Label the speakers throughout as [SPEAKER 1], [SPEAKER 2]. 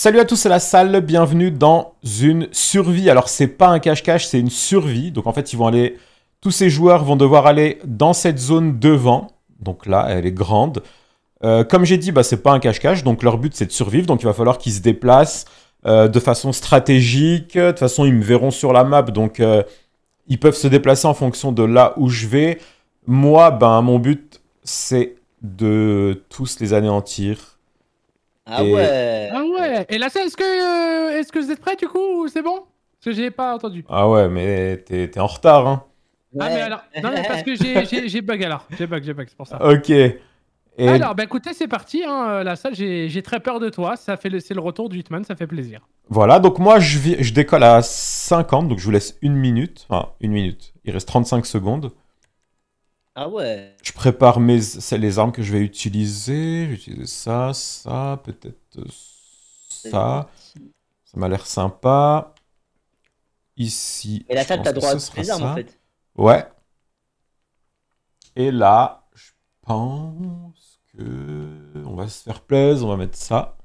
[SPEAKER 1] Salut à tous, à la salle, bienvenue dans une survie. Alors c'est pas un cache-cache, c'est une survie. Donc en fait, ils vont aller tous ces joueurs vont devoir aller dans cette zone devant. Donc là, elle est grande. Euh, comme j'ai dit, bah, c'est pas un cache-cache, donc leur but c'est de survivre. Donc il va falloir qu'ils se déplacent euh, de façon stratégique. De toute façon, ils me verront sur la map, donc euh, ils peuvent se déplacer en fonction de là où je vais. Moi, ben, mon but c'est de tous les anéantir
[SPEAKER 2] ah ouais Ah ouais Et là, est-ce que, euh, est-ce que vous êtes prêts du coup ou c'est bon Parce que j'ai pas entendu.
[SPEAKER 1] Ah ouais, mais t'es, en retard, hein.
[SPEAKER 2] Ah mais alors, non parce que j'ai, bug alors. J'ai bug, j'ai bug, c'est pour ça. Ok. Et... Alors, bah écoutez, c'est parti. Hein, euh, la salle, j'ai très peur de toi. Ça fait c'est le retour du Hitman, ça fait plaisir.
[SPEAKER 1] Voilà, donc moi, je, je décolle à 50, donc je vous laisse une minute. Enfin, une minute. Il reste 35 secondes. Ah ouais. Je prépare mes, les armes que je vais utiliser. J'utilise ça, ça, peut-être ça. Ça m'a l'air sympa. Ici. Et là, ça,
[SPEAKER 3] droit à ça.
[SPEAKER 1] Ouais. Et là, je pense que on va se faire plaisir. On va mettre ça.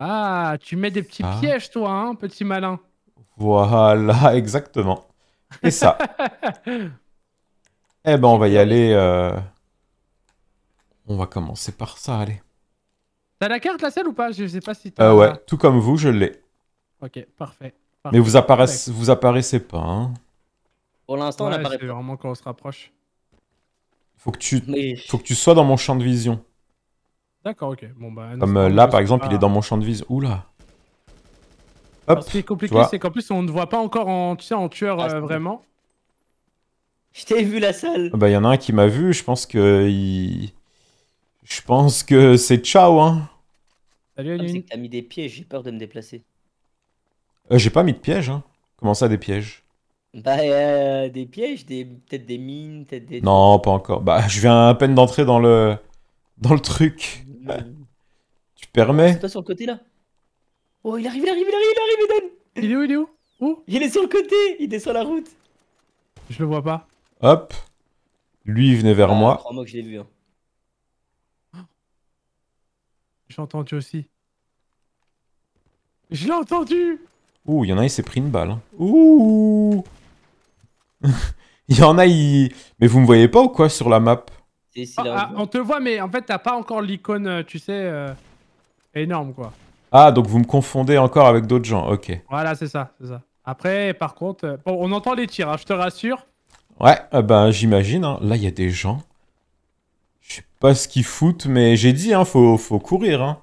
[SPEAKER 1] Ah, tu mets des petits ah.
[SPEAKER 2] pièges, toi, hein, petit malin.
[SPEAKER 1] Voilà, exactement. Et ça. Eh ben, on va y aller. Euh, on va commencer par ça, allez.
[SPEAKER 2] T'as la carte, la selle ou pas Je sais pas si t'as. Euh, ouais,
[SPEAKER 1] tout comme vous, je l'ai.
[SPEAKER 2] Ok, parfait. Mais vous, apparaissez,
[SPEAKER 1] vous apparaissez pas. Hein.
[SPEAKER 2] Pour l'instant, on apparaît. c'est vraiment quand on se rapproche.
[SPEAKER 1] Faut que tu, faut que tu sois dans mon champ de vision.
[SPEAKER 2] D'accord, ok. Bah, comme euh, là, par exemple, il est dans mon champ
[SPEAKER 1] de vision. Oula.
[SPEAKER 2] Hop. Ce qui est compliqué, c'est qu'en plus, on ne voit pas encore en, tueur ah, euh, vraiment. Je t'ai vu la salle.
[SPEAKER 1] Ah bah, il y en a un qui m'a vu, je pense que. Il... Je pense que c'est ciao, hein.
[SPEAKER 3] Salut, ah, mis des pièges, j'ai peur de me déplacer.
[SPEAKER 1] Euh, j'ai pas mis de pièges, hein. Comment ça, des pièges
[SPEAKER 3] Bah, euh, des pièges, des... peut-être des mines, peut-être des. Non,
[SPEAKER 1] pas encore. Bah, je viens à peine d'entrer dans le. dans le truc. Euh, tu permets C'est
[SPEAKER 3] toi sur le côté là Oh, il arrive, il arrive, il arrive, il arrive, Eden Il est où, il est où Où Il est sur le côté, il est sur la route.
[SPEAKER 2] Je le vois pas.
[SPEAKER 1] Hop. Lui, il venait vers ah, moi.
[SPEAKER 2] je l'ai hein. J'ai entendu aussi. Je l'ai entendu
[SPEAKER 1] Ouh, il y en a, il s'est pris une balle. Hein.
[SPEAKER 2] Ouh
[SPEAKER 1] Il y en a, il... Mais vous me voyez pas ou quoi sur la map
[SPEAKER 2] ah, ah On te voit, mais en fait, t'as pas encore l'icône, euh, tu sais, euh, énorme, quoi.
[SPEAKER 1] Ah, donc vous me confondez encore avec d'autres gens, ok.
[SPEAKER 2] Voilà, c'est ça, c'est ça. Après, par contre, euh, bon, on entend les tirs, hein, je te rassure.
[SPEAKER 1] Ouais, euh, ben j'imagine. Hein. Là, il y a des gens. Je sais pas ce qu'ils foutent, mais j'ai dit, hein, faut, courir. Hein.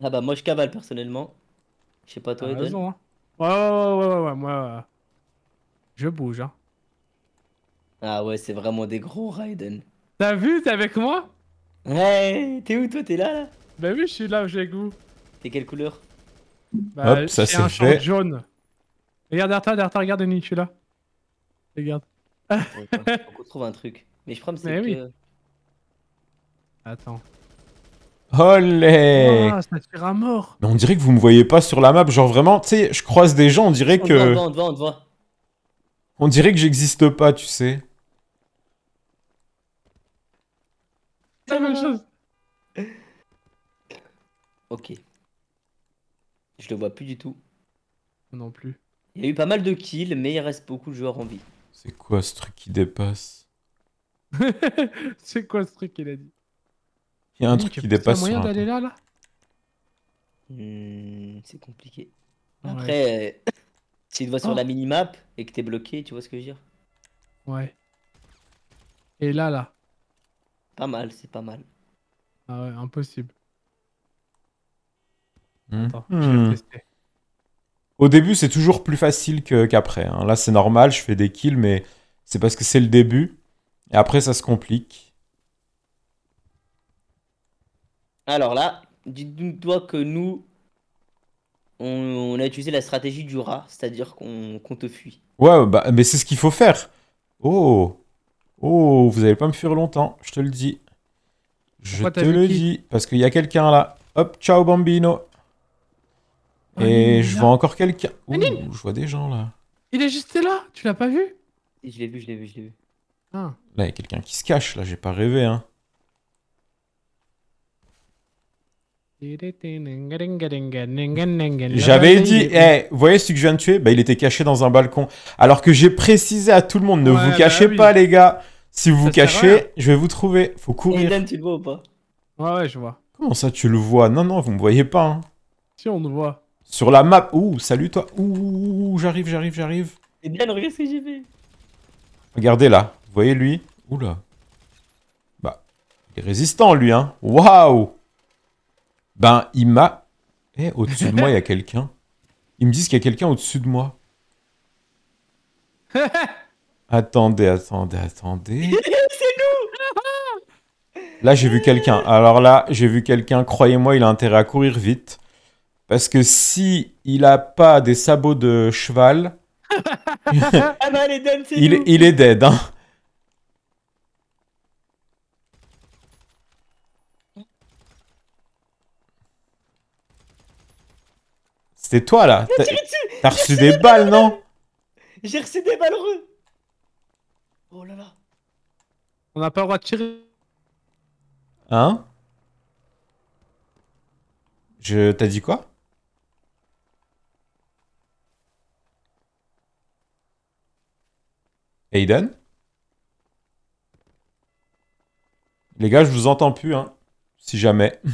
[SPEAKER 3] Ah bah moi je cavale personnellement. Je sais pas toi, Eden. hein. ouais,
[SPEAKER 2] ouais, ouais, ouais, moi. Euh,
[SPEAKER 3] je bouge, hein. Ah ouais, c'est vraiment des gros Raiden. T'as
[SPEAKER 2] vu, t'es avec moi Ouais, t'es où toi, t'es là, Bah oui, je suis là, j'ai goût.
[SPEAKER 3] T'es quelle couleur Bah, Hop, ça c'est un
[SPEAKER 2] jaune. Regarde, derrière toi, regarde Denis, je suis là. Regarde.
[SPEAKER 3] on trouve un truc. Mais je prends. que c'est Attends.
[SPEAKER 2] Ah, ça
[SPEAKER 3] mort
[SPEAKER 1] Mais on dirait que vous me voyez pas sur la map, genre vraiment, tu sais, je croise des gens, on dirait on que... voit, on te voit, on voit. On dirait que j'existe pas, tu sais.
[SPEAKER 3] C'est la même euh. chose Ok. Je le vois plus du tout. Non plus. Il y a eu pas mal de kills, mais il reste beaucoup de joueurs en vie. C'est
[SPEAKER 1] quoi ce truc qui dépasse
[SPEAKER 3] C'est quoi ce truc qu'il a dit Il y a un truc qui dépasse. Il y a moyen d'aller là, là hmm, C'est compliqué. Après, euh, Tu te si tu vois sur la oh. la minimap et que t'es bloqué, tu vois ce que je veux dire
[SPEAKER 2] Ouais. Et là, là
[SPEAKER 3] Pas mal, c'est pas mal.
[SPEAKER 2] Ah ouais, impossible.
[SPEAKER 1] Hmm. Attends, je vais hmm. tester. Au début, c'est toujours plus facile qu'après. Hein. Là, c'est normal, je fais des kills, mais c'est parce que c'est le début. Et après, ça se complique.
[SPEAKER 3] Alors là, dis-toi que nous, on, a utilisé la stratégie du rat, c'est-à-dire qu'on te fuit.
[SPEAKER 1] Ouais, bah, mais c'est ce qu'il faut faire. Oh, oh, vous n'allez pas me fuir longtemps, je te le dis. Je te le dis, parce qu'il y a quelqu'un là. Hop, ciao bambino.
[SPEAKER 2] Et je vois encore
[SPEAKER 1] quelqu'un. Ouh, je vois des gens
[SPEAKER 2] là. Il est juste là, tu l'as pas vu
[SPEAKER 3] Je l'ai vu, je l'ai vu, je l'ai vu. Ah.
[SPEAKER 1] Là, il y a quelqu'un qui se cache, là, j'ai pas rêvé, hein.
[SPEAKER 2] J'avais dit, hey,
[SPEAKER 1] vous voyez ce que je viens de tuer Bah, il était caché dans un balcon. Alors que j'ai précisé à tout le monde, ne vous cachez pas, les gars. Si vous vous cachez, je vais vous
[SPEAKER 2] trouver. Faut courir. Eden, tu le vois ou pas Ouais, ouais, je vois.
[SPEAKER 1] Comment ça, tu le vois Non, non, vous me voyez pas.
[SPEAKER 2] Si on le voit.
[SPEAKER 1] Sur la map. Ouh, salut toi.
[SPEAKER 2] Ouh, j'arrive, j'arrive, j'arrive. Et
[SPEAKER 3] bien, regarde ce que j'ai fait.
[SPEAKER 1] Regardez là. Vous voyez lui Oula. Bah, il est résistant lui, hein. Waouh Ben, il m'a. Eh, au-dessus de moi, il y a quelqu'un. Ils me disent qu'il y a quelqu'un au-dessus de moi. attendez, attendez, attendez. C'est
[SPEAKER 3] nous
[SPEAKER 1] Là, j'ai vu quelqu'un. Alors là, j'ai vu quelqu'un. Croyez-moi, il a intérêt à courir vite. Parce que si il a pas des sabots de cheval,
[SPEAKER 3] ah il, il,
[SPEAKER 1] est dead. Hein. C'était toi là T'as reçu des, balles,
[SPEAKER 2] non J'ai reçu des balles heureux. Oh là là On n'a pas le droit de tirer
[SPEAKER 1] Hein Je... T'as dit quoi Aiden Les gars, je vous entends plus, hein. Si jamais.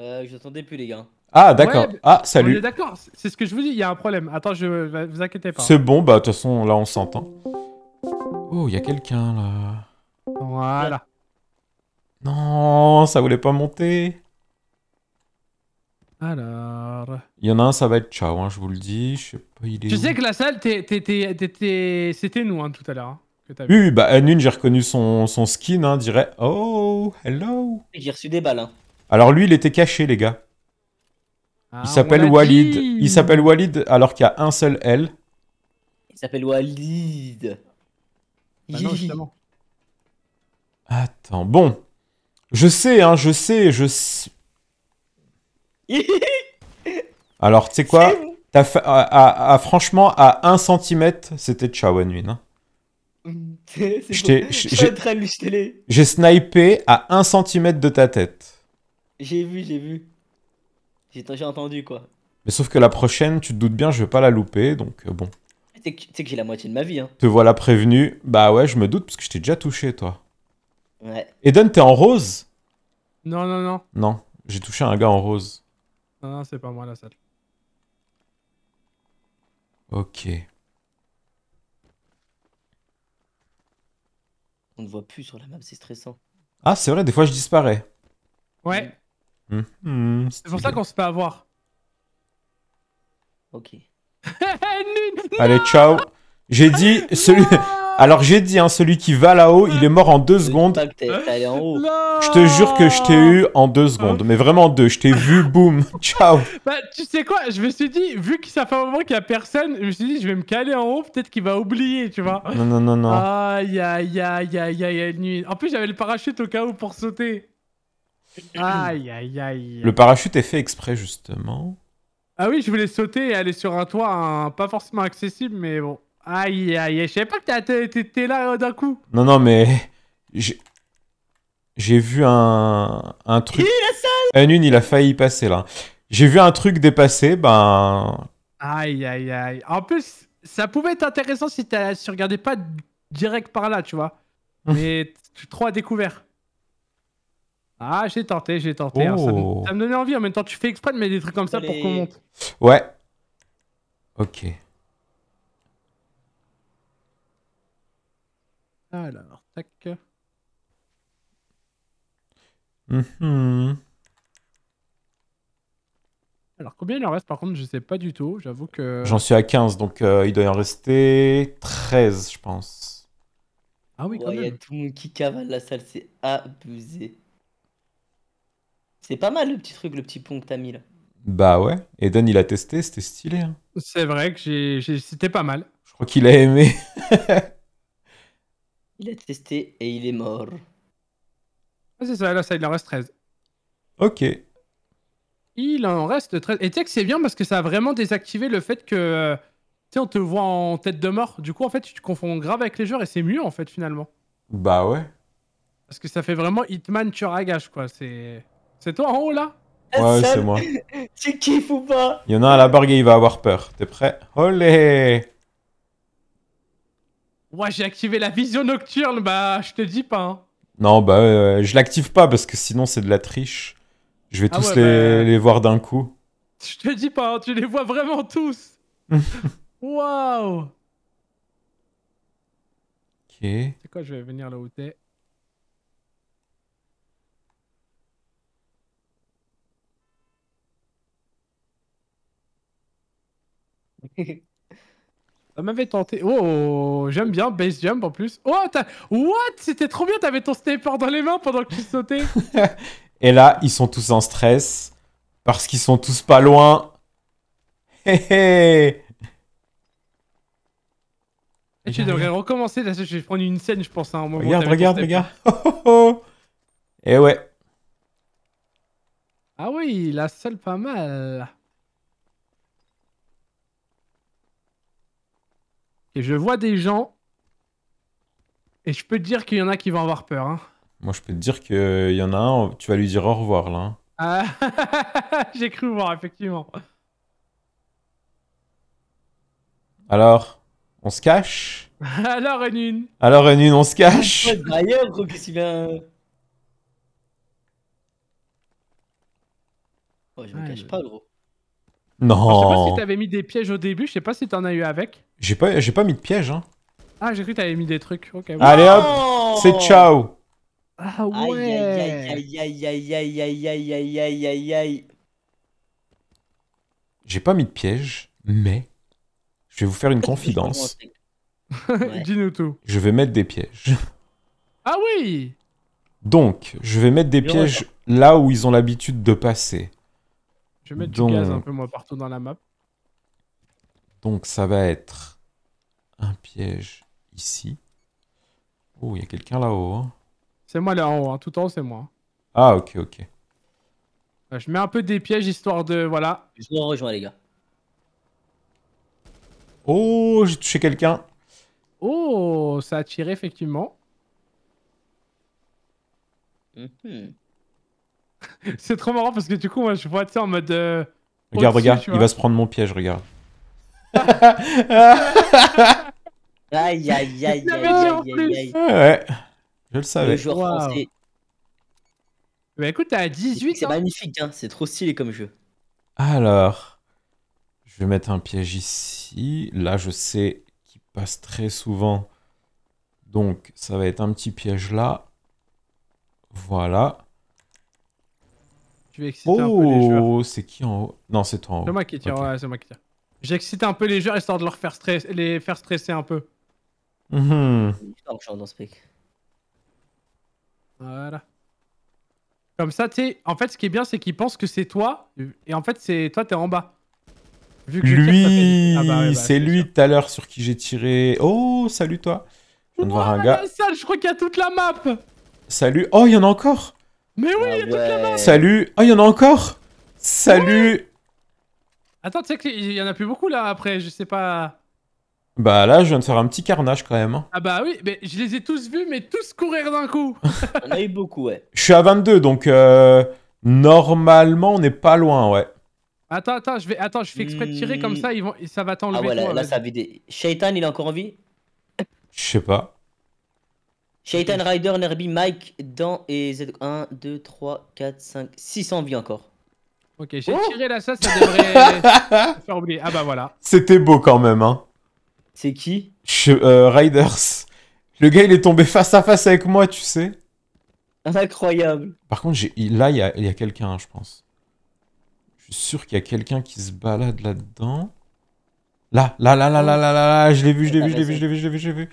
[SPEAKER 3] Euh, je entendais plus, les gars.
[SPEAKER 1] Ah, d'accord. ah, salut.
[SPEAKER 2] d'accord, c'est ce que je vous dis, il y a un problème. Attends, je vous inquiétez pas. C'est
[SPEAKER 1] bon, bah, de toute façon, là, on s'entend. Oh, il y a quelqu'un, là.
[SPEAKER 2] Voilà.
[SPEAKER 1] Non, ça voulait pas monter.
[SPEAKER 2] Alors.
[SPEAKER 1] Il y en a un, ça va être ciao, hein, je vous le dis. Je sais pas, il est. sais
[SPEAKER 2] que la salle, c'était nous hein, tout à l'heure. Hein, oui,
[SPEAKER 1] bah Anune, j'ai reconnu son, skin, hein, dirait Oh, hello.
[SPEAKER 3] J'ai reçu des balles. Hein.
[SPEAKER 1] Alors lui, il était caché, les gars.
[SPEAKER 3] Ah, il s'appelle Walid. Il s'appelle
[SPEAKER 1] Walid alors qu'il y a un seul L.
[SPEAKER 3] Il s'appelle Walid. Bah non, justement.
[SPEAKER 1] Attends, bon. Je sais, hein, je sais, je sais. Alors, tu sais quoi franchement, à 1 cm, c'était Chawanui hein. J'ai snipé à 1 cm de ta tête.
[SPEAKER 3] J'ai vu, j'ai vu. J'ai entendu quoi.
[SPEAKER 1] Mais sauf que la prochaine, tu te doutes bien, je vais pas la louper, donc euh, bon.
[SPEAKER 3] Tu sais que j'ai la moitié de ma vie. Hein.
[SPEAKER 1] Te voilà prévenu. Bah ouais, je me doute parce que je t'ai déjà touché, toi. Ouais. Eden, t'es en rose Non, non, non. Non, j'ai touché un gars en rose.
[SPEAKER 3] Non, non, c'est pas moi la salle. Ok. On ne voit plus sur la map, c'est stressant.
[SPEAKER 1] Ah, c'est vrai, des fois je disparais. Ouais. Hmm. Hmm, c'est
[SPEAKER 3] pour ça qu'on se fait avoir. Ok.
[SPEAKER 2] Allez,
[SPEAKER 1] ciao. J'ai dit celui. Alors j'ai dit, hein, celui qui va là-haut, il est mort en deux secondes. Je te jure que je t'ai eu en deux hein secondes, mais vraiment deux. Je t'ai vu, boum, ciao.
[SPEAKER 2] Bah tu sais quoi, je me suis dit, vu que ça fait un moment qu'il y a personne, je me suis dit, je vais me caler en haut, peut-être qu'il va oublier, tu vois. Non, non, non, non. Aïe, aïe, aïe, aïe, aïe, aïe, En plus j'avais le parachute au cas où pour sauter. Aïe, aïe, aïe. Le parachute
[SPEAKER 1] est fait exprès justement.
[SPEAKER 2] Ah oui, je voulais sauter et aller sur un toit, hein, pas forcément accessible, mais bon. Aïe, aïe, je savais pas que t'étais là euh, d'un coup.
[SPEAKER 1] Non, non, mais. J'ai vu un, un truc. Un une, il a failli passer là. J'ai vu un truc dépasser, ben.
[SPEAKER 2] Aïe, aïe, aïe. En plus, ça pouvait être intéressant si tu si regardais pas direct par là, tu vois. Hum. Mais tu trop à découvert. Ah, j'ai tenté, j'ai tenté. Hein. Oh. ça, me, donnait envie. En même temps, tu fais exprès de mettre des trucs comme ça pour qu'on monte.
[SPEAKER 1] Ouais. Ok.
[SPEAKER 2] Alors, tac.
[SPEAKER 1] Mhm.
[SPEAKER 2] Alors, combien il en reste Par contre, je sais pas du tout. J'avoue que. J'en suis à 15,
[SPEAKER 1] donc euh, il doit y en rester 13, je pense.
[SPEAKER 3] Ah oui, quand même. Il y a tout le monde qui cavale la salle, c'est abusé. C'est pas mal le petit truc, le petit pont que t'as mis là.
[SPEAKER 1] Bah ouais, Eden il a testé, c'était stylé.
[SPEAKER 3] Hein. C'est vrai que c'était pas mal.
[SPEAKER 1] Je crois qu'il a aimé.
[SPEAKER 3] Il a testé et il est mort.
[SPEAKER 2] Ah, c'est ça, là, ça, il en reste 13. Ok. Il en reste 13. Et tu sais que c'est bien parce que ça a vraiment désactivé le fait que. Euh, tu sais, on te voit en tête de mort. Du coup, en fait, tu te confonds grave avec les joueurs et c'est mieux, en fait, finalement. Bah ouais. Parce que ça fait vraiment Hitman tu à quoi. C'est. C'est toi en haut, là
[SPEAKER 3] ah, Ouais, c'est moi. tu kiffes ou pas
[SPEAKER 1] Il y en a un à la bargue et il va avoir peur. T'es prêt Olé
[SPEAKER 2] Ouais, j'ai activé la vision nocturne, bah je te dis pas. Hein.
[SPEAKER 1] Non, bah je l'active pas parce que sinon c'est de la triche. Je vais ah tous bah, les... voir d'un coup.
[SPEAKER 2] Je te dis pas, hein, tu les vois vraiment tous. Waouh.
[SPEAKER 1] Ok. C'est
[SPEAKER 2] quoi, je vais venir là où t'es. Ça m'avait tenté. Oh, oh, j'aime bien base jump en plus. Oh, What C'était trop bien, t'avais ton sniper dans les mains pendant que tu sautais.
[SPEAKER 1] Et là, ils sont tous en stress parce qu'ils sont tous pas loin. Hé
[SPEAKER 2] hé Tu devrais recommencer, je vais prendre une scène, je pense, à un moment. Regarde, regarde, regarde. Oh, oh, Et ouais. Ah oui, la seule pas mal. Et je vois des gens. Et je peux te dire qu'il y en a qui vont avoir peur. Hein.
[SPEAKER 1] Moi, je peux te dire qu'il y en a un, tu vas lui dire au revoir là. Hein.
[SPEAKER 2] Ah, j'ai cru voir, effectivement.
[SPEAKER 1] Alors, on se
[SPEAKER 3] cache Alors, Renune
[SPEAKER 1] Alors, Renune, on se cache
[SPEAKER 3] D'ailleurs, qu'est-ce qu'il vient. je me cache pas, gros.
[SPEAKER 1] Non. je sais pas si
[SPEAKER 2] t'avais mis des pièges au début, je sais pas si t'en as eu avec.
[SPEAKER 1] J'ai pas, j'ai pas mis de pièges hein.
[SPEAKER 2] Ah, j'ai cru que t'avais mis des trucs. Allez hop,
[SPEAKER 1] c'est ciao.
[SPEAKER 3] Ah ouais.
[SPEAKER 1] J'ai pas mis de pièges mais je vais vous faire une confidence. Dis-nous tout. Je vais mettre des pièges.
[SPEAKER 2] Ah oui.
[SPEAKER 1] Donc, je vais mettre des pièges là où ils ont l'habitude de passer. Je vais mettre du gaz un euh, peu
[SPEAKER 2] moi partout dans la map.
[SPEAKER 1] Donc ça va être un piège ici. Oh, il y a quelqu'un là-haut. Hein.
[SPEAKER 2] C'est moi là haut, hein. tout en haut c'est moi. Hein.
[SPEAKER 1] Ah ok ok.
[SPEAKER 2] Bah, je mets un peu des pièges histoire de... Voilà.
[SPEAKER 3] Je vous rejoindre les gars.
[SPEAKER 2] Oh, j'ai touché quelqu'un. Oh, ça a tiré effectivement. Mhm. c'est trop marrant parce que du coup, moi, je vois, tu sais, en mode. Euh,
[SPEAKER 1] regarde, regarde, il va se prendre mon piège, regarde. aïe,
[SPEAKER 3] aïe, aïe, aïe, aïe, aïe, aïe. Ouais, je le savais. Mais bah, écoute, t'as 18. C'est hein. magnifique, hein. c'est trop stylé comme jeu.
[SPEAKER 1] Alors, je vais mettre un piège ici. Là, je sais qu'il passe très souvent. Donc, ça va être un petit piège là. Voilà.
[SPEAKER 2] Tu veux exciter oh, un peu les oh, joueurs.
[SPEAKER 1] c'est qui en haut Non, c'est toi en haut. C'est moi qui tire, ouais,
[SPEAKER 2] c'est moi qui tire. J'excite un peu les joueurs histoire de leur faire stress... les faire stresser un peu.
[SPEAKER 3] Mhm.
[SPEAKER 2] voilà. Comme ça, tu sais, en fait, ce qui est bien, c'est qu'ils pensent que c'est toi, et en fait, c'est toi, t'es en bas. Vu
[SPEAKER 1] que lui, ah bah bah, c'est lui tout à l'heure sur qui j'ai tiré. Oh, salut toi. Je viens de voir un gars.
[SPEAKER 2] Sale. je crois qu'il y a toute la map.
[SPEAKER 1] Salut. Oh, il y en a encore.
[SPEAKER 2] Mais oui, ah il y a toute la main
[SPEAKER 1] Salut Oh, il y en a encore Salut
[SPEAKER 2] Attends, tu sais qu'il y en a plus beaucoup là après, je sais pas.
[SPEAKER 1] Bah là, je viens de faire un petit carnage quand même. Hein.
[SPEAKER 2] Ah bah oui, mais je les ai tous vus, mais tous courir d'un coup. on a eu beaucoup, ouais.
[SPEAKER 1] Je suis à 22, donc euh, normalement, on n'est pas loin, ouais.
[SPEAKER 2] Attends,
[SPEAKER 3] attends, je vais, attends, je fais exprès de tirer comme hmm. ça, ils vont, ça va t'enlever. Ah ouais, là, hein, ça a Shaitan, il est encore en vie
[SPEAKER 1] Je sais pas.
[SPEAKER 3] Shaitan Rider, Nerby, Mike, Dan et Z. 1, 2, 3, 4, 5, 600 vies encore. Ok, j'ai oh. tiré la ça, ça devrait faire oublier. Ah bah voilà.
[SPEAKER 1] C'était beau quand même, hein. C'est qui Ryder. Euh, Riders. Le gars, il est tombé face à face avec moi, tu sais. Incroyable. Par contre, là, il y a, y a quelqu'un, hein, je pense. Je suis sûr qu'il y a quelqu'un qui se balade là-dedans. Là, là, là, là, là, là, là, là, là, là, là, je l'ai vu, je l'ai vu, je l'ai vu, je l'ai vu, je l'ai vu.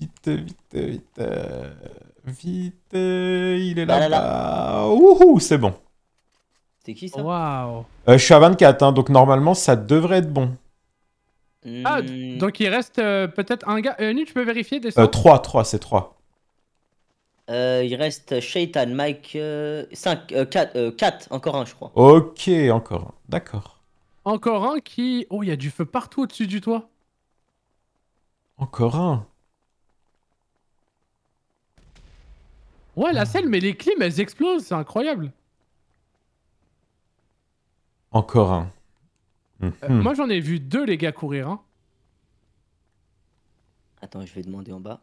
[SPEAKER 1] Vite, vite, vite. vite,
[SPEAKER 2] il est là.
[SPEAKER 1] là, c'est bon.
[SPEAKER 2] C'est qui ça Waouh.
[SPEAKER 1] Euh, je suis à 24, hein, donc normalement ça devrait être bon.
[SPEAKER 2] Euh, ah, donc il reste euh,
[SPEAKER 3] peut-être un gars. nu, tu peux vérifier des 3,
[SPEAKER 1] 3, c'est 3.
[SPEAKER 3] il reste Shaitan, Mike, 5, 4, 4, encore un, je crois.
[SPEAKER 1] Ok, encore un,
[SPEAKER 2] d'accord.
[SPEAKER 3] Encore un qui. Oh, il y a du feu partout au-dessus du toit.
[SPEAKER 1] Encore
[SPEAKER 2] un Ouais, la selle, mais les clims, elles explosent, c'est incroyable.
[SPEAKER 1] Encore un. Euh, mhm. Moi,
[SPEAKER 2] j'en ai vu deux, les gars, courir. Hein. Attends, je vais demander en bas.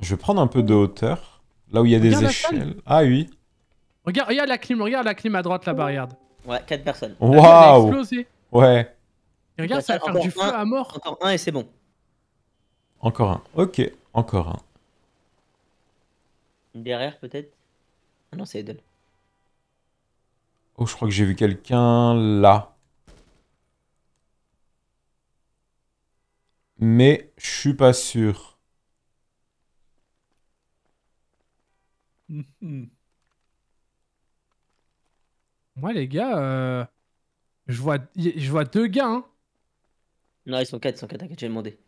[SPEAKER 1] Je vais prendre un peu de hauteur. Là où il y a des échelles. Ah oui.
[SPEAKER 2] Regarde, regarde la clim, regarde la clim à droite la barrière.
[SPEAKER 3] Ouais, 4 personnes. Waouh Ouais. regarde, bah, ça va faire du feu à mort. Encore un et c'est bon.
[SPEAKER 1] Encore un. Ok, encore un.
[SPEAKER 3] Derrière peut-être Ah non, c'est Edel
[SPEAKER 1] Oh, je crois que j'ai vu quelqu'un là. Mais je suis pas sûr.
[SPEAKER 2] ouais mhm. Moi, les gars, euh, je, vois, je vois deux gars. Hein.
[SPEAKER 3] Non, ils sont quatre, ils sont quatre, j'ai demandé.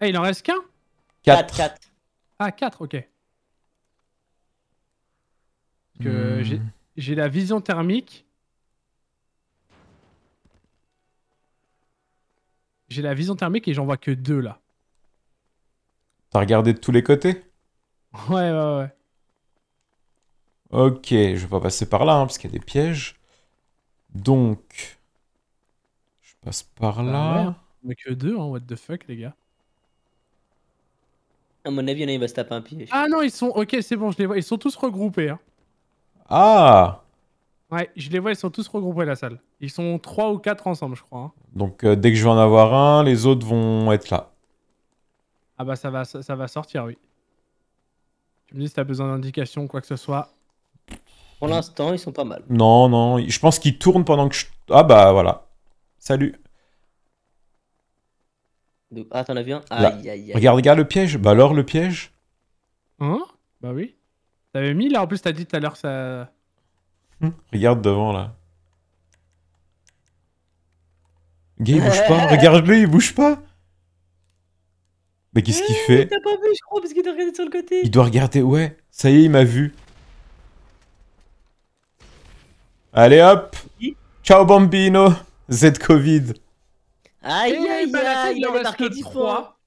[SPEAKER 2] Eh, il en reste qu'un 4. 4. Ah, 4, ok. Hmm. j'ai la vision thermique. J'ai la vision thermique et j'en vois que deux là.
[SPEAKER 1] T'as regardé de tous les côtés
[SPEAKER 2] Ouais, ouais, ouais.
[SPEAKER 1] Ok, je vais pas passer par là, hein, parce qu'il y a des pièges. Donc... Je passe par bah là.
[SPEAKER 3] mais hein. que deux, hein, what the fuck, les gars. À mon avis, il va se taper un piège. Ah non,
[SPEAKER 2] ils sont... Ok, c'est bon, je les vois. Ils sont tous regroupés, hein. Ah Ouais, je les vois, ils sont tous regroupés à la salle. Ils sont trois ou quatre ensemble, je crois. Hein.
[SPEAKER 1] Donc euh, dès que je vais en avoir un, les autres vont être là.
[SPEAKER 2] Ah bah ça va, ça, va sortir, oui. Tu me dis si t'as besoin d'indications, quoi que ce soit.
[SPEAKER 3] Pour l'instant, ils sont pas mal.
[SPEAKER 1] Non, non, je pense qu'ils tournent pendant que je... Ah bah voilà. Salut.
[SPEAKER 3] ah, t'en as vu un Aïe, aïe, aïe. Regarde,
[SPEAKER 1] regarde le piège. Bah alors le piège
[SPEAKER 3] Hein
[SPEAKER 2] Bah oui. T'avais mis là, en plus, t'as dit tout à l'heure ça.
[SPEAKER 1] regarde devant là. Gay il bouge pas. Regarde-le, il bouge pas. Mais qu'est-ce qu'il euh, fait T'as
[SPEAKER 3] pas vu, je crois, parce qu'il doit regarder sur le côté. Il doit
[SPEAKER 1] regarder, ouais. Ça y est, il m'a vu. Allez hop Ciao bambino Z-Covid
[SPEAKER 3] Aïe eh aïe bah, aïe, il en reste 3.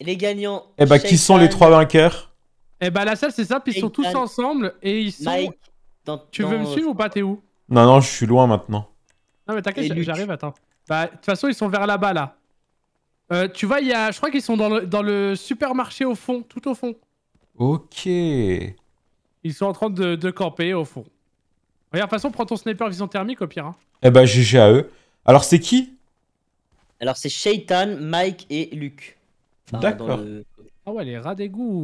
[SPEAKER 3] Les gagnants. Eh bah, qui sont les
[SPEAKER 1] 3 vainqueurs
[SPEAKER 2] eh bah, la salle, c'est ça, puis ils sont tous ensemble et ils sont. Mike, tu veux me suivre ou pas T'es où
[SPEAKER 1] Non, non, je suis loin maintenant.
[SPEAKER 2] Non, mais t'inquiète, j'arrive, attends. Bah, de toute façon, ils sont vers là-bas là. Euh, tu vois, il y a, je crois qu'ils sont dans le, dans le supermarché au fond, tout au fond. Ok. Ils sont en train de, de camper au fond. Regarde, de toute façon, prends ton sniper vision thermique au pire. Hein.
[SPEAKER 1] Eh bah, ben, GG à eux. Alors, c'est qui
[SPEAKER 2] Alors, c'est Shaitan, Mike et Luc. D'accord. Ah ouais, les rats d'égout.